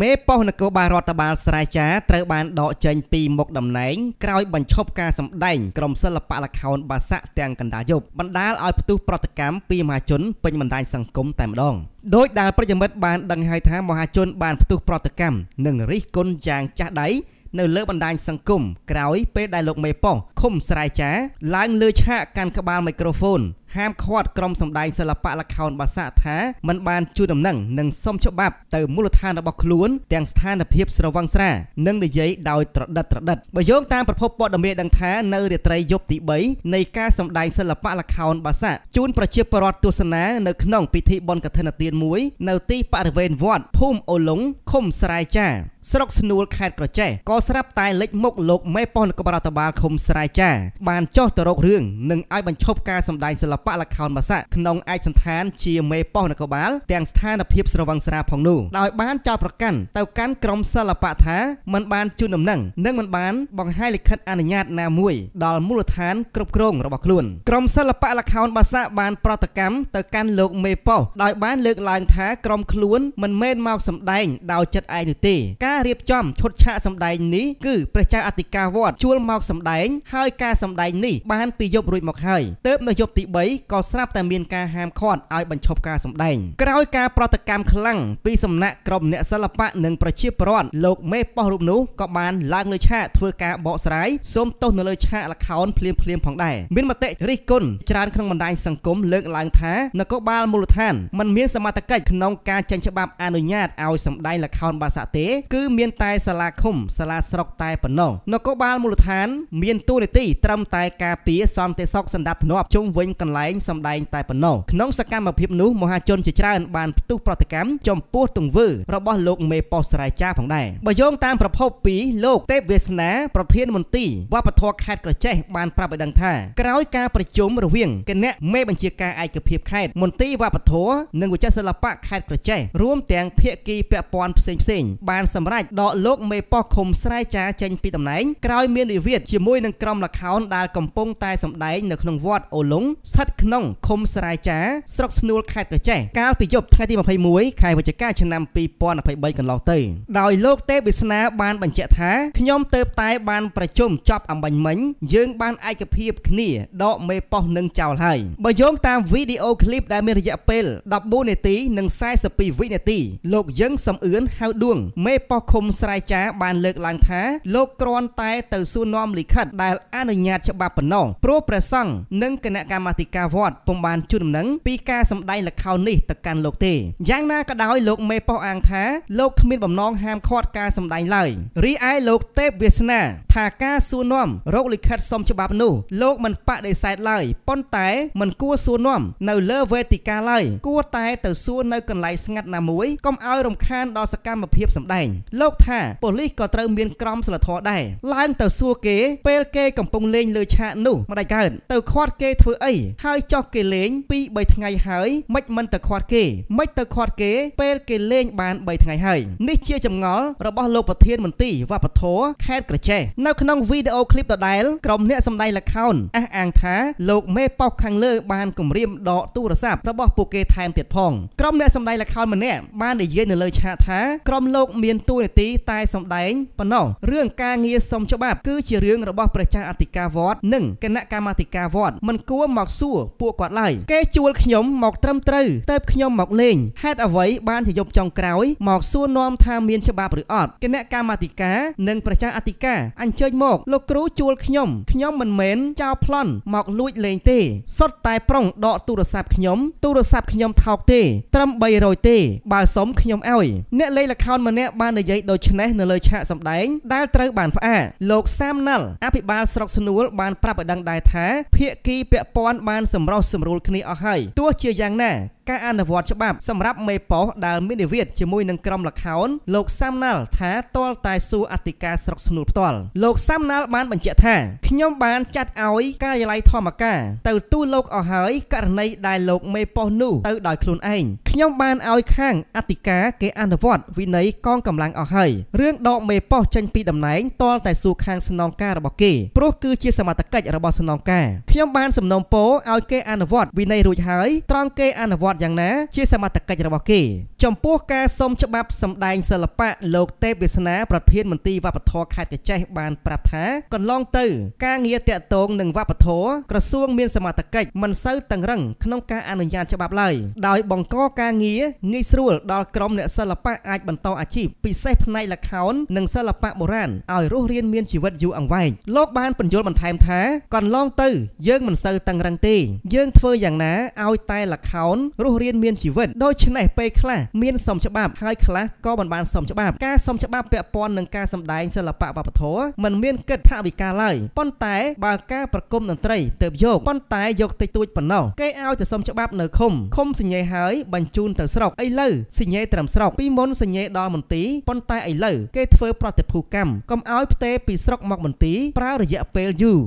មេប៉ុស្តិ៍នគរបាលរដ្ឋបាលស្រែចាត្រូវបានដកចេញពីមុខតំណែងក្រោយបញ្ឈប់ការសម្ដែងក្រុមសិល្បៈលខោនបាសាក់ទាំងកណ្ដាលយប់បណ្ដាលឲ្យផ្ទុះប្រតិកម្មពីមហាជនពេញបណ្ដាញសង្គមតែម្ដងដោយដែលប្រតិមិត្តបានដឹងហើយថាមហាជនបានផ្ទុះប្រតិកម្មនិងរិះគន់យ៉ាងចាស់ដៃនៅលើបណ្ដាញសង្គមក្រោយពេលដែលលោកមេប៉ុស្តិ៍ឃុំស្រែចាឡើងលើឆាកកាន់ក្បាលមីក្រូហ្វូន ហាមឃាត់ក្រុមសម្ដែងសិល្បៈលខោនបាសាក់ថាមិនបានជួយដំណឹងនិងសុំច្បាប់ទៅមូលដ្ឋានរបស់ខ្លួនទាំងស្ថានភាពស្រវឹងស្រា និងនិយាយដោយត្រដិតត្រដិតបើយោងតាមប្រភពព័ត៌មានដឹងថានៅរាត្រីយប់ទី3នៃការសម្ដែងសិល្បៈលខោនបាសាក់ជូនប្រជាពលរដ្ឋទស្សនានៅក្នុងពិធីបុណ្យកឋិនទានមួយ នៅទីបរិវេណវត្តភូមិអូឡុងឃុំស្រែចា ស្រុកស្នួលខេត្តក្រចេះក៏ស្រាប់តែលេចមុខលោកមេប៉ុនគបរដ្ឋបាលឃុំស្រែយចាបានចុះទៅរករឿងនិងឲ្យបញ្ឈប់ការសម្ដែងសិល្បៈលខោនបាសាក់ក្នុងឯកសន្តាន ជាមេប៉ុស្តិ៍នគរបាលទាំងស្ថានភាពស្រវឹងស្រាផងនោះដោយបានចោទប្រកាន់ទៅកាន់ក្រុមសិល្បៈថាមិនបានជូនដំណឹងនិងមិនបានបង្ហាញលិខិត អនុញ្ញាតណាមួយដល់មូលដ្ឋានគ្រប់គ្រង របស់ខ្លួនក្រុមសិល្បៈលខោនបាសាក់បានប្រតិកម្មទៅកាន់លោកមេប៉ុស្តិ៍ដោយបានលើកឡើងថាក្រុមខ្លួនមិនមែនមកសម្ដែងដោយចិត្តឯងនោះទេការរៀបចំឈុតឆាកសម្ដែងនេះគឺព្រះចៅអធិការវត្តជួលមកសម្ដែងហើយហើយការសម្ដែងនេះបានពីយប់រួចមកហើយទើបនៅយប់ទី3ក៏ស្រាប់តែមានការហាមឃាត់ឲ្យបញ្ឈប់ការសម្ដែងក្រោយការប្រតិកម្មខ្លាំងពីសំណាក់ក្រុមអ្នកសិល្បៈនិងប្រជាពលរដ្ឋលោកមេប៉ោះរូបនោះក៏បានឡើងលើឆាកធ្វើការបកស្រាយសូមទោសនៅលើឆាកលខោនភ្លាមភ្លាមផងដែរមានមតិរិះគន់ច្រើនក្នុងបណ្ដាញសង្គមលើកឡើងថានគរបាលមូលដ្ឋានមិនមានសមត្ថកិច្ចក្នុងការចេញច្បាប់អនុញ្ញាតឲ្យសម្ដែងលខោនបាសាទេគឺមានតែ សាលាឃុំ សាលាស្រុកតែប៉ុណ្ណោះនគរបាលមូលដ្ឋាន មានទួលនីនាទីត្រឹមតែការពារសន្តិសុខសណ្ដាប់ធ្នាប់ជុំវិញកន្លែងសម្ដែងតែប៉ុណ្ណោះក្នុងសកម្មភាពនោះមហាជនជាច្រើនបានផ្ទុះប្រតិកម្មចំពោះទង្វើរបស់លោកមេប៉ុស្តិ៍ស្រាយចា ផងដែរបើយោងតាមប្រភពពីលោកទេពវាសនា ប្រធានមន្ទីរវប្បធម៌ខេត្តក្រចេះបានប្រាប់ឲ្យដឹងថាក្រោយការប្រជុំរវាងគណៈមេបញ្ជាការឯកភាពខេត្តមន្ទីរវប្បធម៌និងវិចិត្រសិល្បៈខេត្តក្រចេះរួមទាំងភាគីពាក់ព័ន្ធផ្សេងផ្សេងបានសម្រេចដកលោកមេប៉ុស្តិ៍ឃុំស្រែចាចេញពីតំណែងក្រោយមានវិវាទជាមួយនឹងក្រុមមល្ខោនដែលកំពុងតែសម្ដែងនៅក្នុងវត្តអូលុងស្ថិតក្នុងឃុំស្រាយចាស្រុកស្នួលខេត្តកោះចេះកាលពីយប់ថ្ងៃទី21ខែវិច្ឆិកាឆ្នាំ2023កន្លងទៅដោយលោកទេពវាសនាបាន បញ្ជាក់ថាខ្ញុំទៅ តែបានប្រជុំចប់អំបញ្ញមិញ យើង បានឯកភាព គ្នា ដក មេប៉ោះនឹងចោលហើយបើយោងតាមវីដេអូឃ្លីបដែលមានរយៈពេល14នាទីនិង42វិនាទីលោកយើងសំអឿនហៅដួង មេប៉ោះឃុំស្រាយចាបានលើកឡើងថាលោកគ្រាន់តែ ទៅសួរនាំលិខិតដែលអនុញ្ញាតច្បាប់ប៉ុណ្ណោះព្រោះព្រះសង្ឃនិងគណៈកម្មាធិការវត្តពុំបានជូនដំណឹងពីការសម្ដែងល្ខោននេះទៅកាន់លោកទេយ៉ាងណាក៏ដោយលោកមេប៉ោះអាងថាលោកគ្មានបំណងហាមឃាត់ការសម្ដែងឡើយរីឯលោកទេពវាសនា ថាការសួរនាំរោគលិខិតសុំច្បាប់នោះលោកមិនបដិសេធឡើយប៉ុន្តែមិនគួរសួរនាំនៅលើវេទិកាឡើយគួរតែទៅសួរនៅកន្លែងស្ងាត់ណាមួយកុំឲ្យរំខានដល់សកម្មភាពសម្ដែងលោកថាប៉ូលីសក៏ត្រូវមានក្រមសីលធម៌ដែរឡើងទៅសួរគេពេលគេកំពុងលេងលើឆាកនោះមិនដាច់កើតទៅខាត់គេធ្វើអីហើយចោះគេលេង2 3ថ្ងៃហើយមិនមិនទៅខាត់គេ មិនទៅខាត់គេពេលគេលេងបាន3ថ្ងៃហើយនេះជាចម្ងល់របស់លោកប្រធានមន្ត្រីវប្បធម៌ខេត្តក្រចេះនៅក្នុងវីដេអូឃ្លីបដដែល ក្រុមអ្នកសម្ដែងល្ខោនអះអាងថាលោកមេប៉ោះខាងលើបានគម្រាមដកទូរស័ព្ទរបស់ពួកគេថែមទៀតផងក្រុមអ្នកសម្ដែងល្ខោនម្នាក់បាននិយាយនៅលើឆាកថាក្រុមលោកមានទូរនីតិតែសម្ដែងប៉ុណ្ណោះរឿងការងារសុំច្បាប់គឺជារឿងរបស់ព្រះចៅអធិការវត្តនិងគណៈកម្មាធិការវត្តមិនគួរមកសួរពួកគាត់ឡើយគេជួលខ្ញុំមកត្រឹមត្រូវទៅខ្ញុំមក លេងហេតុអ្វីបានជាយប់ចុងក្រោយ មកសួរនាំថាមានច្បាប់ឬអត់គណៈកម្មាធិការនិងប្រជាអធិការអញ្ជើញមក លោកគ្រូជួលខ្ញុំខ្ញុំមិនមែនចោលប្លន់មកលួចលេងទេសុទ្ធតែ ប្រុងដកទូរស័ព្ទខ្ញុំ ទូរស័ព្ទខ្ញុំ ថោកទេត្រឹម300ទេបើសុំខ្ញុំឲ្យអ្នកលេងល្ខោនម្នាក់បាននិយាយដូចនេះនៅលើឆាកសម្ដែង ដែលត្រូវបានផ្អាកលោកសាមណាល់អភិបាលស្ស្រុកស្នួលបានប្រាប់ឲ្យដឹងដែរថាភៀកគីពាក់ព័ន្ធបានសម្រុះសម្រួលគ្នាអស់ហើយទោះជាយ៉ាងណាការអនុវត្តច្បាប់សម្រាប់មេប៉ោះដែលមានវិវាទជាមួយនឹងក្រុមលខោនលោកសាមណាល់ថាតលតែសួរអធិការស្រុកស្នួលផ្ទាល់លោកសាមណាល់បានបញ្ជាក់ថាខ្ញុំបានចាត់ឲ្យការិយាល័យធម្មការទៅទូលោកអស់ហើយករណីដែលលោកមេប៉ោះនោះទៅដោយខ្លួនឯងខ្ញុំបានឲ្យខាងអធិការគេអនុវត្តវិន័យកងកម្លាំងអស់ហើយរឿងដកមេប៉ោះចេញពីតំណែងតលតែសួរខាងស្នងការរបស់គេព្រោះគឺជាសមត្ថកិច្ចរបស់ស្នងការខ្ញុំបានសំណូមពរឲ្យគេអនុវត្តវិន័យរួចហើយត្រង់គេអនុវត្តយ៉ាងណា ជាសមត្ថកិច្ចរបស់គេចំពោះការសុំច្បាប់សម្ដែងសិល្បៈលោកទេពវាសនាប្រធានមន្ទីរវប្បធម៌ខេត្តកចេះបានប្រាប់ថា កន្លងទៅការងារតាក់ទងនឹងវប្បធម៌ក្រសួងមានសមត្ថកិច្ចមិនសូវតឹងរឹងក្នុងការអនុញ្ញាតច្បាប់ឡើយដោយបង្កការងារងាយស្រួលដល់ក្រុមអ្នកសិល្បៈអាចបន្តអាជីពពិសេសផ្នែកល្ខោននិងសិល្បៈបុរាណឲ្យរស់រានមានជីវិតយូរអង្វែងលោកបានបញ្យល់បន្ថែមថាកន្លងទៅយើងមិនសូវតឹងរឹងទេយើងធ្វើយ៉ាងណាឲ្យតែល្ខោនរស់រានមានជីវិតដូច្នេះពេលខ្លះមានសមច្បាប់ហើយខ្លះក៏មិនបានសមច្បាប់ការសមច្បាប់ពាក់ព័ន្ធនឹងការសម្ដែងសិល្បៈវប្បធម៌មិនមានគិតថាវិការឡើយប៉ុន្តែបើការប្រគំតន្ត្រីទៅយកប៉ុន្តែយកតិចតួចប៉ុណ្ណោះគេឲ្យទៅសមច្បាប់នៅឃុំឃុំសញ្ញេហើយបញ្ជូនទៅស្រុកឥឡូវសញ្ញេត្រឹមស្រុកពីមុនសញ្ញេដល់មន្ទីរប៉ុន្តែឥឡូវគេធ្វើប្រតិភូកម្មកុំឲ្យផ្ទេពីស្រុកមកមន្ទីរប្រើរយៈពេលយូរ